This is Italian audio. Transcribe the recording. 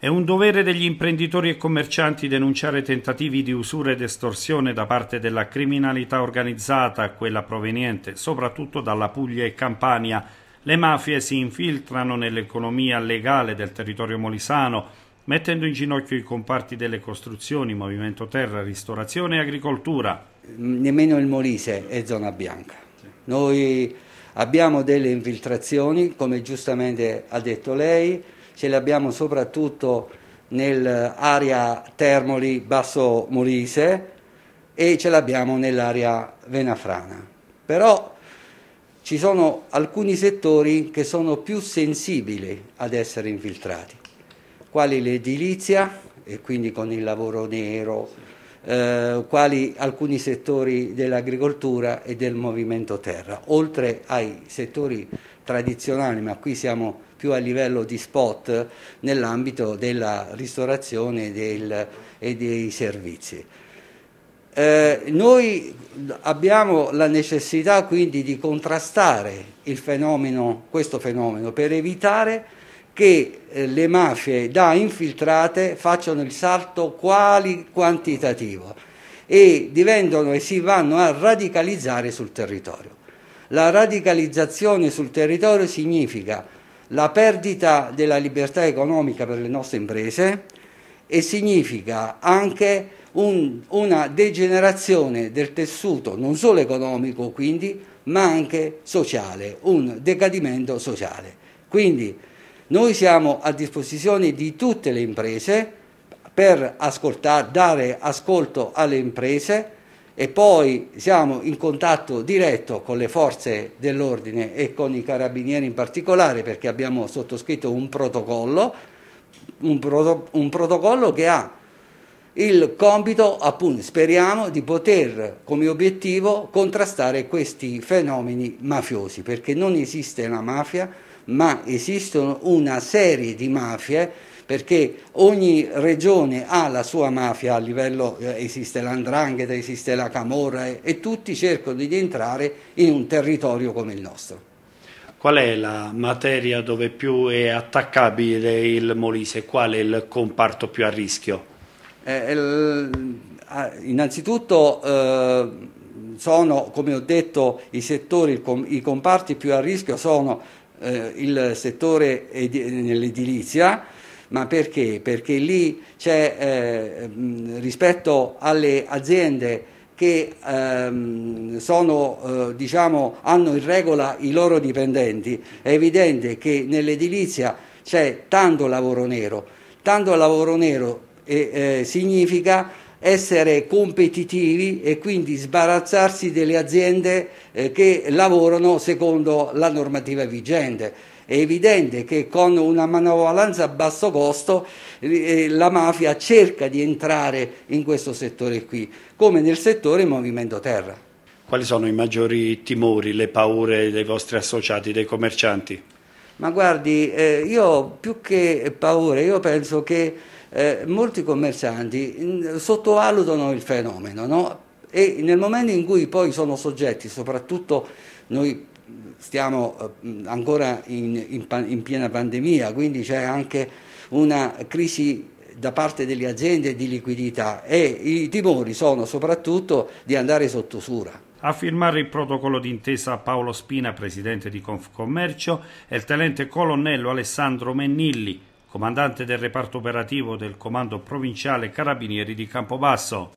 È un dovere degli imprenditori e commercianti denunciare tentativi di usura ed estorsione da parte della criminalità organizzata, quella proveniente soprattutto dalla Puglia e Campania. Le mafie si infiltrano nell'economia legale del territorio molisano, mettendo in ginocchio i comparti delle costruzioni, movimento terra, ristorazione e agricoltura. Nemmeno il Molise è zona bianca. Noi abbiamo delle infiltrazioni, come giustamente ha detto lei, ce le abbiamo soprattutto nell'area Termoli Basso Molise e ce l'abbiamo nell'area Venafrana. Però ci sono alcuni settori che sono più sensibili ad essere infiltrati, quali l'edilizia e quindi con il lavoro nero, eh, quali alcuni settori dell'agricoltura e del movimento terra, oltre ai settori tradizionali, ma qui siamo più a livello di spot nell'ambito della ristorazione del, e dei servizi. Eh, noi abbiamo la necessità quindi di contrastare fenomeno, questo fenomeno per evitare che eh, le mafie da infiltrate facciano il salto quali quantitativo e diventano e si vanno a radicalizzare sul territorio. La radicalizzazione sul territorio significa la perdita della libertà economica per le nostre imprese e significa anche un, una degenerazione del tessuto non solo economico quindi ma anche sociale, un decadimento sociale. Quindi noi siamo a disposizione di tutte le imprese per ascoltare, dare ascolto alle imprese e poi siamo in contatto diretto con le forze dell'ordine e con i carabinieri in particolare perché abbiamo sottoscritto un protocollo, un, proto, un protocollo che ha il compito, appunto, speriamo di poter come obiettivo contrastare questi fenomeni mafiosi, perché non esiste la mafia, ma esistono una serie di mafie perché ogni regione ha la sua mafia a livello, eh, esiste l'andrangheta, esiste la camorra e, eh, e tutti cercano di entrare in un territorio come il nostro. Qual è la materia dove più è attaccabile il Molise? Qual è il comparto più a rischio? Eh, il, ah, innanzitutto eh, sono, come ho detto, i settori, i comparti più a rischio sono eh, il settore edi- nell'edilizia, ma perché? Perché lì c'è eh, mm, rispetto alle aziende che ehm, sono, eh, diciamo, hanno in regola i loro dipendenti, è evidente che nell'edilizia c'è tanto lavoro nero. Tanto lavoro nero eh, significa essere competitivi e quindi sbarazzarsi delle aziende eh, che lavorano secondo la normativa vigente. È evidente che con una manovalanza a basso costo eh, eh, la mafia cerca di entrare in questo settore qui, come nel settore movimento terra. Quali sono i maggiori timori, le paure dei vostri associati, dei commercianti? Ma guardi, io più che paure, io penso che eh, molti commercianti sottovalutano il fenomeno no? e nel momento in cui poi sono soggetti, soprattutto noi stiamo eh, ancora in, in, in piena pandemia, quindi c'è anche una crisi da parte delle aziende di liquidità e i timori sono soprattutto di andare sotto sura. A firmare il protocollo d'intesa Paolo Spina, presidente di Confcommercio, e il tenente colonnello Alessandro Mennilli, comandante del reparto operativo del Comando Provinciale Carabinieri di Campobasso.